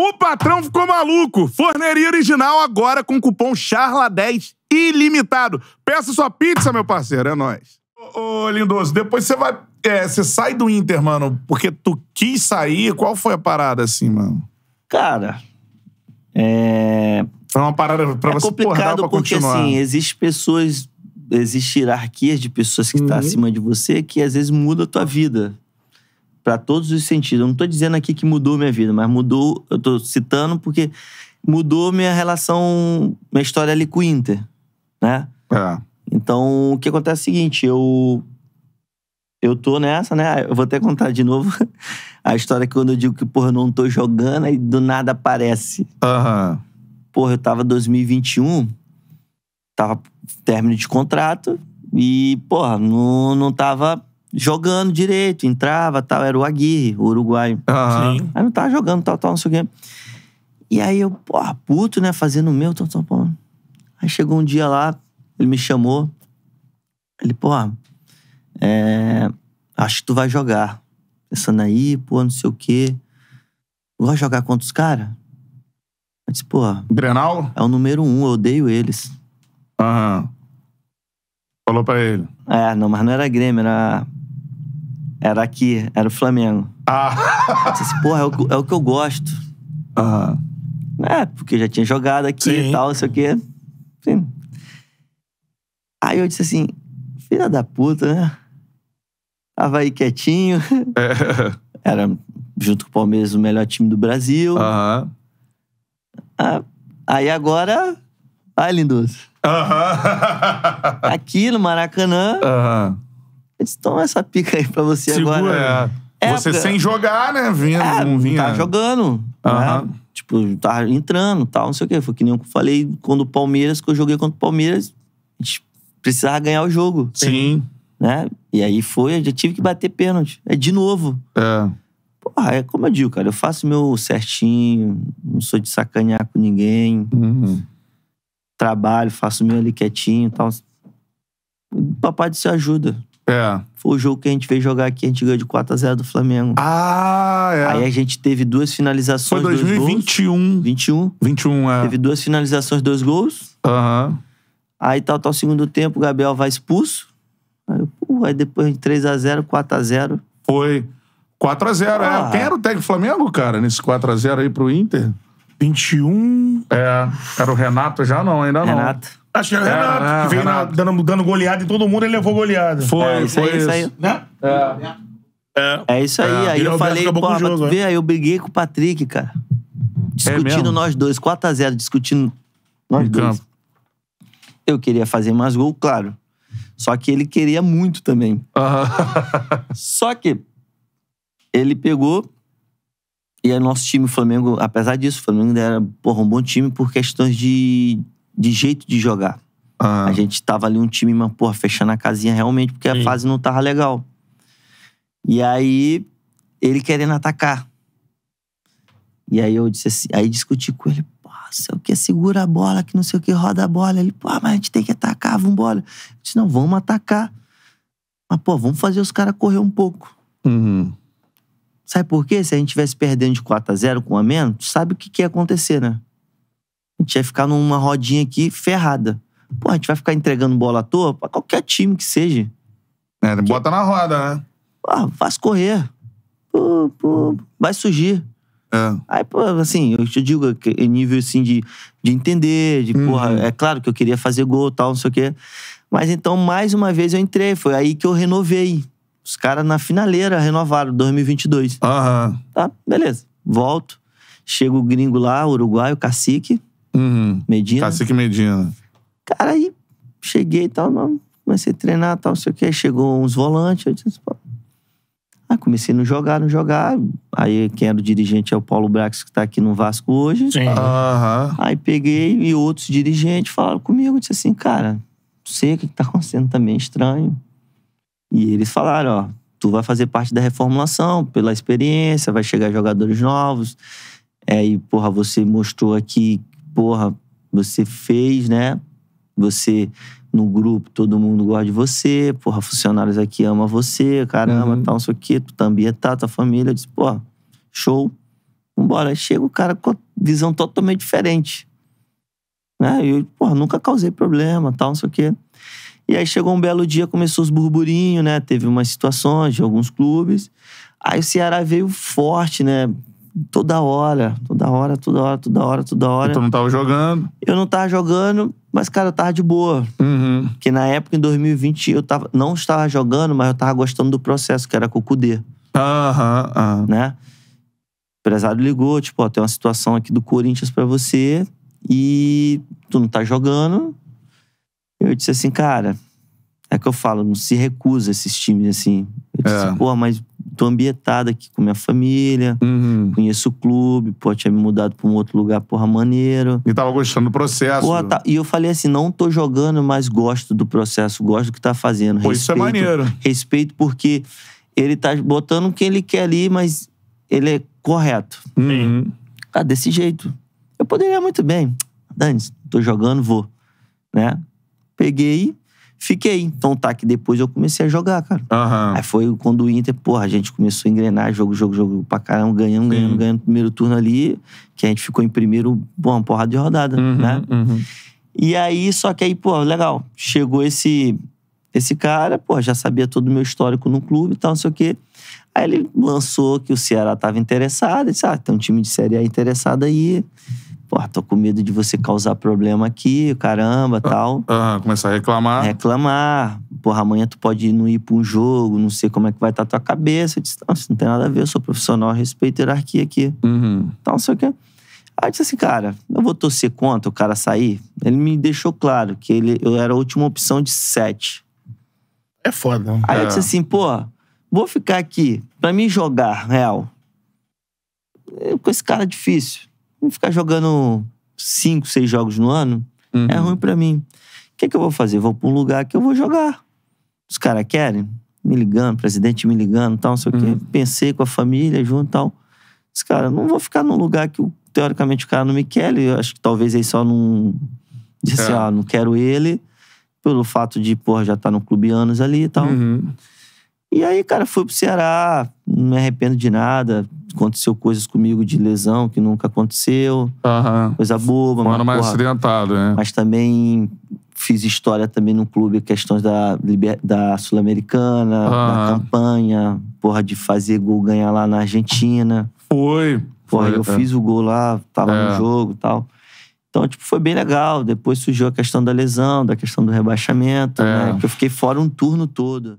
O patrão ficou maluco. Forneria original agora com cupom CHARLA10 ilimitado. Peça sua pizza, meu parceiro. É nóis. Ô, ô Lindoso, depois você vai... É, você sai do Inter, mano, porque tu quis sair. Qual foi a parada, assim, mano? Cara, é... Foi uma parada pra é você complicado porra, pra porque, continuar. assim, existem pessoas... Existem hierarquias de pessoas que estão tá uhum. tá acima de você que às vezes muda a tua vida para todos os sentidos. Eu não estou dizendo aqui que mudou minha vida, mas mudou, eu estou citando porque mudou minha relação, minha história ali com o Inter, né? É. Então, o que acontece é o seguinte, eu eu tô nessa, né? Eu vou até contar de novo a história que quando eu digo que, porra, eu não tô jogando, aí do nada aparece. Aham. Uhum. Porra, eu tava 2021, tava término de contrato e, porra, não, não tava jogando direito, entrava tal. Era o Aguirre, o uruguaio. Uhum. Aí ah, não tava tá jogando, tal, tal, não sei o quê. E aí eu, porra, puto, né? Fazendo o meu, tal, tal, porra. Aí chegou um dia lá, ele me chamou. Ele, porra, é, acho que tu vai jogar. Pensando aí, pô, não sei o quê. Vai jogar contra os caras? Eu disse, pô. Grenal? É o número um, eu odeio eles. Aham. Uhum. Falou pra ele. É, não, mas não era Grêmio, era era aqui, era o Flamengo. Ah! Disse, Porra, é o, é o, que eu gosto. Aham. É, porque já tinha jogado aqui Sim. e tal, não sei o quê. Enfim. Aí eu disse assim, filha da puta, né? Tava aí quietinho. É. Era, junto com o Palmeiras, o melhor time do Brasil. Aham. Ah, aí agora. Vai, Lindoso. Aham. Aqui no Maracanã. Aham. Eu disse, toma essa pica aí pra você Segura, agora. É. é você sem jogar, né? Vinha, é, não vinha. Tava tá jogando. né? Tipo, tava tá entrando tal, não sei o quê. Foi que nem eu falei quando o Palmeiras, que eu joguei contra o Palmeiras, a gente precisava ganhar o jogo. Sim. Né? E aí foi, eu já tive que bater pênalti. É de novo. É. Porra, é como eu digo, cara, eu faço meu certinho, não sou de sacanear com ninguém. Uhum. Trabalho, faço meu ali quietinho e tal. O papai disse ajuda. É. Foi o jogo que a gente veio jogar aqui, a gente ganhou de 4x0 do Flamengo. Ah, é. Aí a gente teve duas finalizações. Foi 2021. Dois gols. 21. 21, é. Teve duas finalizações, dois gols. Aham. Uhum. Aí tal, tá, tal, tá segundo tempo, o Gabriel vai expulso. Aí, pô, aí depois de 3x0, 4x0. Foi. 4x0, ah. é. Quem era o técnico Flamengo, cara, nesse 4x0 aí pro Inter? 21. É. Era o Renato já não, ainda Renato. não. Renato. Acho que era o Renato, que veio na- dando, dando goleada e todo mundo, ele levou goleada. É, Foi, isso aí, foi isso. isso aí. Né? É. É. É isso aí. É. aí eu é falei, acabou porra, o pra jogo, tu é. Né? ver, aí eu briguei com o Patrick, cara. Discutindo é nós dois, 4x0, discutindo nós dois. campo. Eu queria fazer mais gol, claro. Só que ele queria muito também. Só que ele pegou e aí nosso time, o Flamengo, apesar disso, o Flamengo ainda era porra, um bom time por questões de, de jeito de jogar. Ah. A gente tava ali um time, mas, porra, fechando a casinha realmente, porque Sim. a fase não tava legal. E aí, ele querendo atacar. E aí eu disse assim, aí discuti com ele, pô, sei o que, segura a bola, que não sei o que, roda a bola. Ele, pô, mas a gente tem que atacar, vambora. Eu disse, não, vamos atacar. Mas, pô, vamos fazer os caras correr um pouco. Uhum. Sabe por quê? Se a gente tivesse perdendo de 4 a 0 com a menos, sabe o que, que ia acontecer, né? a gente ia ficar numa rodinha aqui ferrada. Pô, a gente vai ficar entregando bola à toa pra qualquer time que seja. É, que... bota na roda, né? Pô, faz correr. Pô, pô, vai surgir. É. Aí, pô, assim, eu te digo, é nível assim de, de entender, de, uhum. porra, é claro que eu queria fazer gol tal, não sei o quê. Mas então, mais uma vez, eu entrei. Foi aí que eu renovei. Os caras na finaleira renovaram, 2022. Aham. Uhum. Tá, beleza. Volto. Chega o gringo lá, o uruguaio, o cacique. Uhum. Medina. Cacique Medina. Cara, aí cheguei e tal, comecei a treinar tal, sei o que. Aí chegou uns volantes, eu disse, pô. Aí ah, comecei a não jogar, não jogar. Aí quem era o dirigente é o Paulo Brax, que tá aqui no Vasco hoje. Sim. Uhum. Aí peguei e outros dirigentes falaram comigo, disse assim, cara, não sei o que, que tá acontecendo também, tá estranho. E eles falaram, ó, tu vai fazer parte da reformulação pela experiência, vai chegar jogadores novos. É, e, porra, você mostrou aqui porra, você fez, né? Você no grupo, todo mundo gosta de você, porra, funcionários aqui ama você, caramba, uhum. tal, não sei o quê, tu tá tua família. Eu disse, porra, show, vambora. Aí chega o cara com visão totalmente diferente. Né? Eu, porra, nunca causei problema, tal, não sei o quê. E aí chegou um belo dia, começou os burburinhos, né? Teve umas situações de alguns clubes. Aí o Ceará veio forte, né? toda hora, toda hora, toda hora, toda hora, toda hora. Tu não tava jogando? Eu não tava jogando, mas, cara, eu tava de boa. Uhum. Porque na época, em 2020, eu tava, não estava jogando, mas eu tava gostando do processo, que era com o Cudê. Aham, aham. Né? O empresário ligou, tipo, ó, tem uma situação aqui do Corinthians para você e tu não tá jogando. Eu disse assim, cara, é que eu falo, não se recusa esses times assim. Eu disse, é. pô, mas tô ambientado aqui com minha família, uhum. conheço o clube, pô, tinha me mudado pra um outro lugar, porra, maneiro. E tava gostando do processo. tá... E eu falei assim, não tô jogando, mas gosto do processo, gosto do que tá fazendo. Pô, respeito, isso é maneiro. Respeito porque ele tá botando quem ele quer ali, mas ele é correto. Uhum. Ah, desse jeito. Eu poderia muito bem. Dane, tô jogando, vou. Né? Peguei Fiquei. Então tá, que depois eu comecei a jogar, cara. Uhum. Aí foi quando o Inter, porra, a gente começou a engrenar jogo, jogo, jogo pra caramba, ganhando, Sim. ganhando, ganhando primeiro turno ali, que a gente ficou em primeiro, pô, uma porrada de rodada, uhum, né? Uhum. E aí, só que aí, pô, legal, chegou esse esse cara, pô, já sabia todo o meu histórico no clube e tal, não sei o quê. Aí ele lançou que o Ceará tava interessado, e disse, ah, tem um time de Série A interessado aí. Pô, tô com medo de você causar problema aqui, caramba, ah, tal. Ah, começar a reclamar. Reclamar. Porra, amanhã tu pode não ir pra um jogo, não sei como é que vai estar tá tua cabeça. Eu disse, não, isso não tem nada a ver, eu sou profissional, respeito a hierarquia aqui. Uhum. Então, sei o quê. Aí eu disse assim, cara, eu vou torcer contra o cara sair. Ele me deixou claro que ele, eu era a última opção de sete. É foda. Né? Aí é. eu disse assim, pô, vou ficar aqui pra me jogar real. Com esse cara difícil ficar jogando cinco, seis jogos no ano? É uhum. É ruim para mim. O que, é que eu vou fazer? Vou pra um lugar que eu vou jogar. Os caras querem? Me ligando, presidente me ligando tal, não sei uhum. o quê. Uhum. Pensei com a família junto e tal. os cara, não vou ficar num lugar que, teoricamente, o cara não me quer. Eu acho que talvez ele só não. Disse, é. ah, não quero ele. Pelo fato de, porra, já tá no clube anos ali e tal. Uhum. E aí, cara, fui pro Ceará, não me arrependo de nada aconteceu coisas comigo de lesão que nunca aconteceu. Uhum. Coisa boba. Um ano mais porra, acidentado, né? Mas também fiz história também no clube, questões da, da Sul-Americana, uhum. da campanha, porra, de fazer gol, ganhar lá na Argentina. Foi. Porra, foi, eu é. fiz o gol lá, tava é. no jogo e tal. Então, tipo, foi bem legal. Depois surgiu a questão da lesão, da questão do rebaixamento, é. né? Que eu fiquei fora um turno todo.